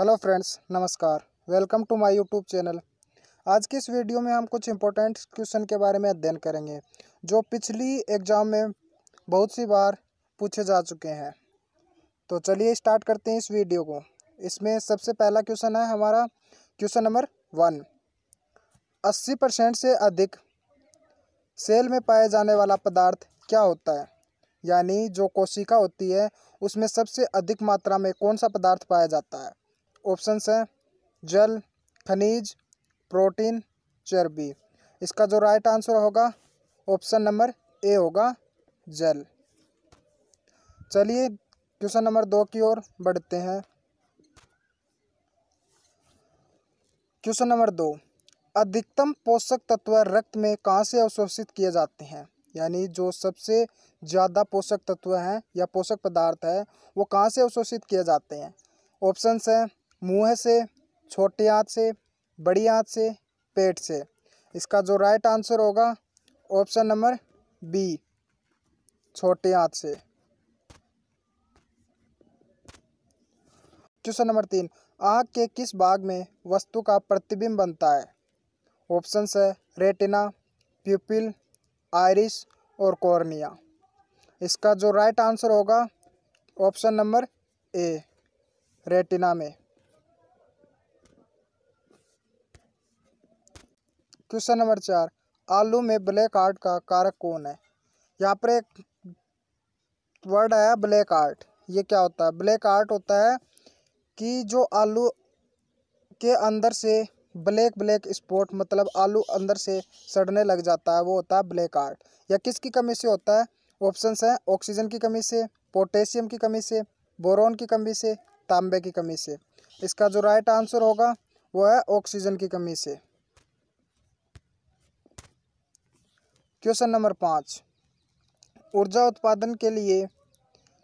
hello friends नमस्कार welcome to my YouTube channel आज की इस वीडियो में हम कुछ इम्पोर्टेंट क्वेश्चन के बारे में अध्ययन करेंगे जो पिछली एग्ज़ाम में बहुत सी बार पूछे जा चुके हैं तो चलिए स्टार्ट करते हैं इस वीडियो को इसमें सबसे पहला क्वेश्चन है हमारा क्वेश्चन नंबर वन अस्सी परसेंट से अधिक सेल में पाया जाने वाला पदार्थ क्या होता है यानी जो कोशिका होती है उसमें सबसे अधिक मात्रा में कौन सा पदार्थ पाया जाता है ऑप्शंस हैं जल खनिज प्रोटीन चर्बी इसका जो राइट आंसर होगा ऑप्शन नंबर ए होगा जल चलिए क्वेश्चन नंबर दो की ओर बढ़ते हैं क्वेश्चन नंबर दो अधिकतम पोषक तत्व रक्त में कहाँ से अवशोषित किए जाते हैं यानी जो सबसे ज़्यादा पोषक तत्व हैं या पोषक पदार्थ है वो कहाँ से अवशोषित किए जाते हैं ऑप्शंस हैं मुँह से छोटे आँच से बड़ी आँच से पेट से इसका जो राइट आंसर होगा ऑप्शन नंबर बी छोटे आँच से क्वेश्चन नंबर तीन आँख के किस भाग में वस्तु का प्रतिबिंब बनता है ऑप्शन है रेटिना प्यूपिल आयरिस और कॉर्निया इसका जो राइट आंसर होगा ऑप्शन नंबर ए रेटिना में क्वेश्चन नंबर चार आलू में ब्लैक आर्ट का कारक कौन है यहाँ पर एक वर्ड है ब्लैक आर्ट ये क्या होता है ब्लैक आर्ट होता है कि जो आलू के अंदर से ब्लैक ब्लैक स्पॉट मतलब आलू अंदर से सड़ने लग जाता है वो होता है ब्लैक आर्ट या किसकी कमी से होता है ऑप्शंस हैं ऑक्सीजन की कमी से पोटेशियम की कमी से बोरोन की कमी से तांबे की कमी से इसका जो राइट आंसर होगा वो है ऑक्सीजन की कमी से क्वेश्चन नंबर पाँच ऊर्जा उत्पादन के लिए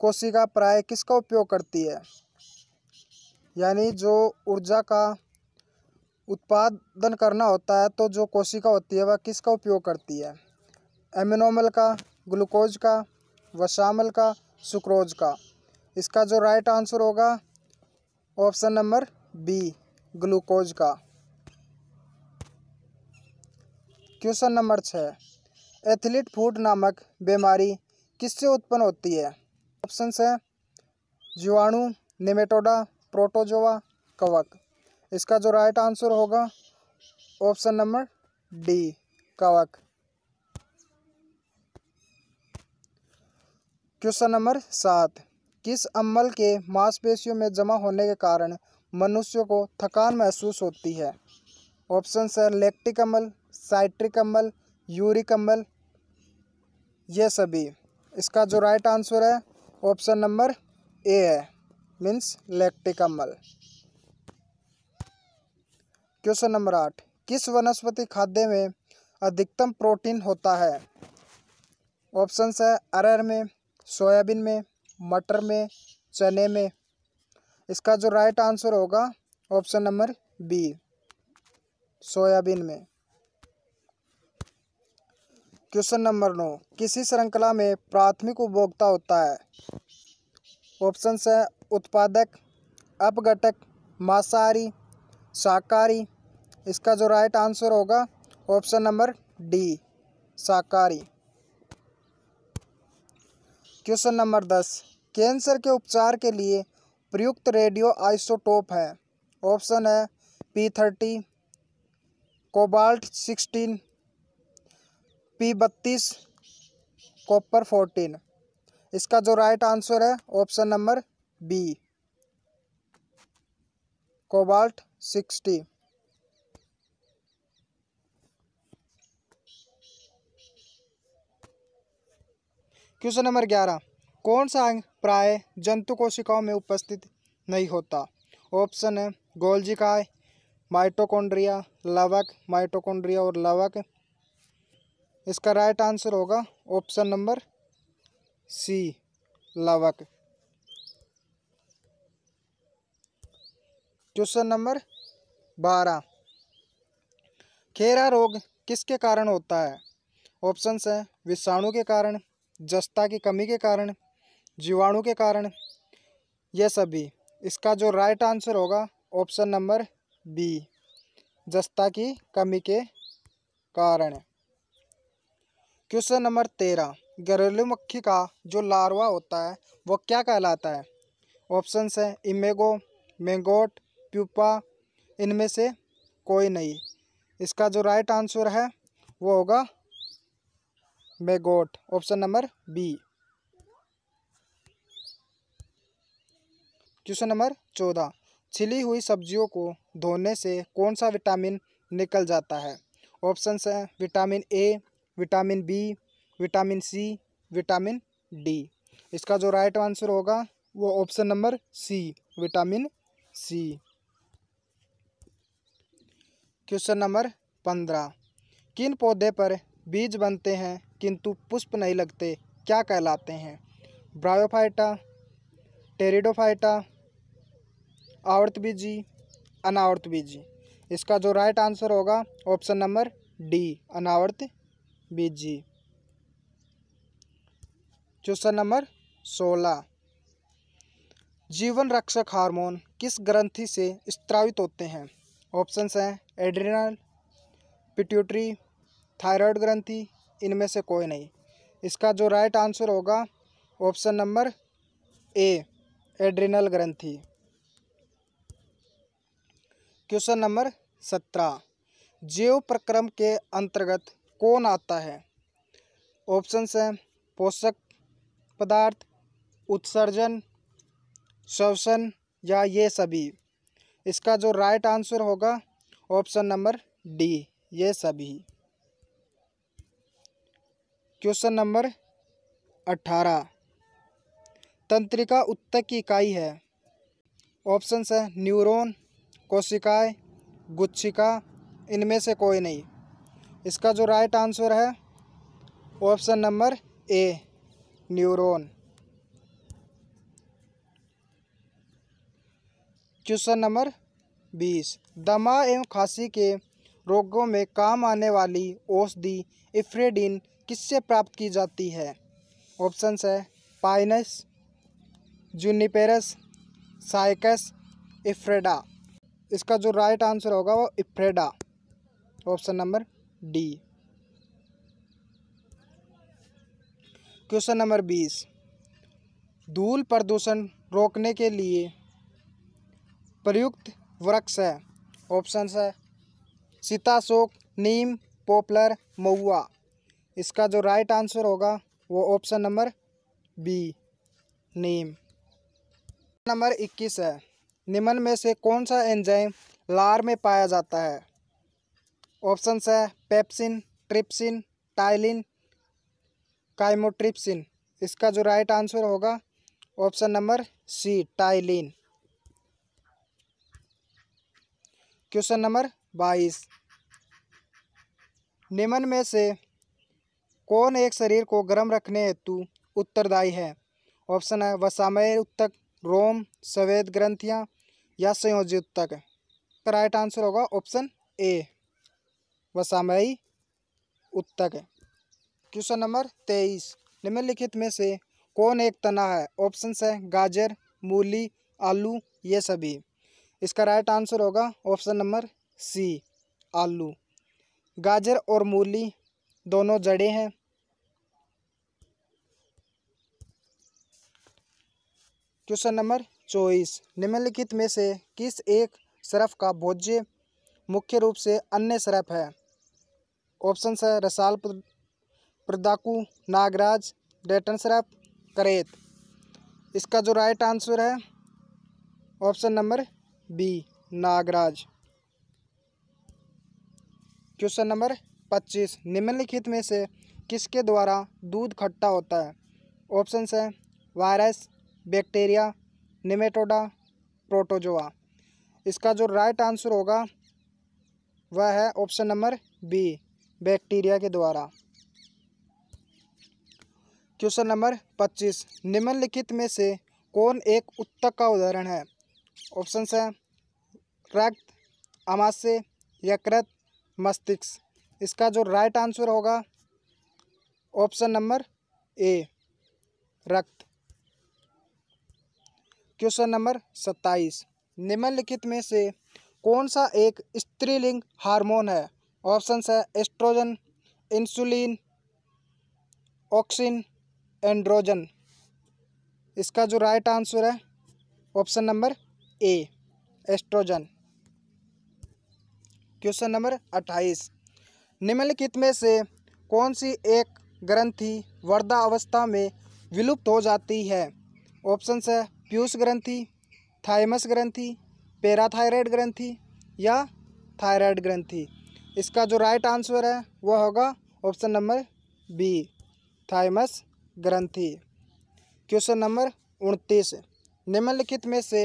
कोशिका प्राय किसका उपयोग करती है यानी जो ऊर्जा का उत्पादन करना होता है तो जो कोशिका होती है वह किसका उपयोग करती है एमिनोमल का ग्लूकोज का वसामल का सुक्रोज का इसका जो राइट आंसर होगा ऑप्शन नंबर बी ग्लूकोज का क्वेश्चन नंबर छः एथलीट फूट नामक बीमारी किससे उत्पन्न होती है ऑप्शन है जीवाणु निमेटोडा प्रोटोजोवा कवक इसका जो राइट आंसर होगा ऑप्शन नंबर डी कवक क्वेश्चन नंबर सात किस अम्बल के मांसपेशियों में जमा होने के कारण मनुष्यों को थकान महसूस होती है ऑप्शन है लेक्टिक अम्बल साइट्रिक अम्बल यूरिक अम्बल ये सभी इसका जो राइट आंसर है ऑप्शन नंबर ए है मीन्स लैक्टिक अम्बल क्वेश्चन नंबर आठ किस वनस्पति खाद्य में अधिकतम प्रोटीन होता है ऑप्शन है अरहर में सोयाबीन में मटर में चने में इसका जो राइट आंसर होगा ऑप्शन नंबर बी सोयाबीन में क्वेश्चन नंबर नौ किसी श्रृंखला में प्राथमिक उपभोक्ता होता है ऑप्शन है उत्पादक अपघटक मांसाहारी शाकाहारी इसका जो राइट आंसर होगा ऑप्शन नंबर डी शाकाहारी क्वेश्चन नंबर दस कैंसर के उपचार के लिए प्रयुक्त रेडियो आइसोटोप है ऑप्शन है P thirty cobalt sixteen P बत्तीस कॉपर फोर्टीन इसका जो राइट आंसर है option number B cobalt sixty question number ग्यारह कौन सा अंग प्राय जंतु कोशिकाओं में उपस्थित नहीं होता ऑप्शन है गोल्जिकाय माइटोकॉन्ड्रिया लवक माइटोकॉन्ड्रिया और लवक इसका राइट आंसर होगा ऑप्शन नंबर सी लवक क्वेश्चन नंबर बारह खेरा रोग किसके कारण होता है ऑप्शन हैं विषाणु के कारण जस्ता की कमी के कारण जीवाणु के कारण यह सभी इसका जो राइट आंसर होगा ऑप्शन नंबर बी जस्ता की कमी के कारण क्वेश्चन नंबर तेरह घरेलू मक्खी का जो लार्वा होता है वो क्या कहलाता है ऑप्शन है इमेगो मैंगोट प्यूपा इनमें से कोई नहीं इसका जो राइट आंसर है वो होगा maggot option number B question number चौदह छिली हुई सब्जियों को धोने से कौन सा विटामिन निकल जाता है ऑप्शन है vitamin A vitamin B vitamin C vitamin D इसका जो राइट आंसर होगा वो option number C vitamin C question number पंद्रह किन पौधे पर बीज बनते हैं किंतु पुष्प नहीं लगते क्या कहलाते हैं ब्रायोफाइटा टेरिडोफाइटा आवर्त बीजी अनावर्त बीजी इसका जो राइट आंसर होगा ऑप्शन नंबर डी अनावर्त बीजी जी क्वेश्चन नंबर सोलह जीवन रक्षक हार्मोन किस ग्रंथि से स्त्रावित होते हैं ऑप्शंस हैं एड्रिनल पिट्यूटरी थायराइड ग्रंथि इनमें से कोई नहीं इसका जो राइट आंसर होगा ऑप्शन नंबर ए एड्रिनल ग्रंथि क्वेश्चन नंबर सत्रह जीव प्रक्रम के अंतर्गत कौन आता है ऑप्शंस हैं पोषक पदार्थ उत्सर्जन श्वसन या ये सभी इसका जो राइट आंसर होगा ऑप्शन नंबर डी ये सभी क्वेश्चन नंबर अठारह तंत्रिका उत्तक की इकाई है ऑप्शंस है न्यूरॉन कोशिकाएं गुच्छिका इनमें से कोई नहीं इसका जो राइट आंसर है option number A neuron question number बीस दमा एवं खांसी के रोगों में काम आने वाली औषधि इफ्रेडिन किससे प्राप्त की जाती है ऑप्शन है पाइनस जूनिपेरस साइकस इफ्रेडा इसका जो राइट आंसर होगा वो इफ्रेडा option number D question number बीस धूल प्रदूषण रोकने के लिए प्रयुक्त वृक्ष है ऑप्शन है सीताशोक नीम पोपलर महुआ इसका जो राइट आंसर होगा वो ऑप्शन नंबर बी नीम नंबर इक्कीस है निम्न में से कौन सा एंजाइम लार में पाया जाता है ऑप्शंस है पेप्सिन ट्रिप्सिन टाइलिन काइमोट्रिप्सिन इसका जो राइट आंसर होगा option number C ptyalin question number बाईस निम्न में से कौन एक शरीर को गर्म रखने हेतु उत्तरदायी है ऑप्शन है वसामय उत्तक रोम सवेद ग्रंथियाँ या संयोजित उत्तक का राइट आंसर होगा ऑप्शन ए वसामयी उत्तक है क्वेश्चन नंबर तेईस निम्नलिखित में से कौन एक तना है ऑप्शन है गाजर मूली आलू ये सभी इसका राइट आंसर होगा ऑप्शन नंबर सी आलू गाजर और मूली दोनों जड़े हैं क्वेश्चन नंबर चौबीस निम्नलिखित में से किस एक सरफ का भोज्य मुख्य रूप से अन्य सरफ है ऑप्शन है रसाल प्रदाकू नागराज डेटन सराफ करेत इसका जो राइट आंसर है ऑप्शन नंबर बी नागराज क्वेश्चन नंबर पच्चीस निम्नलिखित में से किसके द्वारा दूध खट्टा होता है ऑप्शन है वायरस बैक्टीरिया निमेटोडा प्रोटोजोआ इसका जो राइट आंसर होगा वह है ऑप्शन नंबर बी बैक्टीरिया के द्वारा क्वेश्चन नंबर पच्चीस निम्नलिखित में से कौन एक उत्तक का उदाहरण है ऑप्शन है रक्त अमाश्य यकृत मस्तिष्क इसका जो राइट आंसर होगा ऑप्शन नंबर ए रक्त क्वेश्चन नंबर सत्ताईस निम्नलिखित में से कौन सा एक स्त्रीलिंग हार्मोन है ऑप्शंस है एस्ट्रोजन इंसुलिन ऑक्सिन एंड्रोजन इसका जो राइट आंसर है option number A estrogen question number अट्ठाईस निम्नलिखित में से कौन सी एक ग्रंथि वर्धा अवस्था में विलुप्त हो जाती है ऑप्शन है प्यूस ग्रंथि थाइमस ग्रंथि पैराथायराइड ग्रंथि या थायराइड ग्रंथि इसका जो राइट आंसर है वह होगा ऑप्शन नंबर बी थाइमस ग्रंथी क्वेश्चन नंबर उनतीस निम्नलिखित में से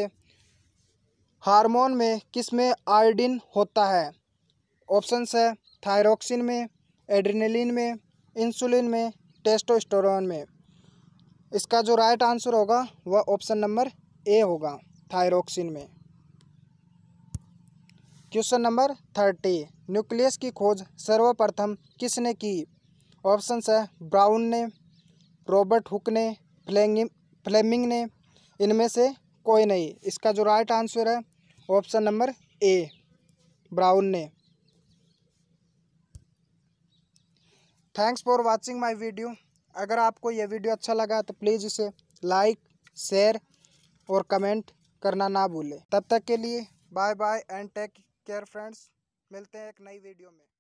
हार्मोन में किस में आयोडीन होता है ऑप्शंस है थायरोक्सिन में एड्रेनलिन में इंसुलिन में टेस्टोस्टेरोन में इसका जो राइट आंसर होगा वह ऑप्शन नंबर ए होगा थायरोक्सिन में क्वेश्चन नंबर थर्टी न्यूक्लियस की खोज सर्वप्रथम किसने की ऑप्शन है ब्राउन ने रॉबर्ट हुक ने फ्लेमिंग फ्लेमिंग ने इनमें से कोई नहीं इसका जो राइट आंसर है ऑप्शन नंबर ए ब्राउन ने thanks for watching my video अगर आपको यह वीडियो अच्छा लगा तो प्लीज़ इसे लाइक शेयर और कमेंट करना ना भूलें तब तक के लिए bye bye and take care friends मिलते हैं एक नई वीडियो में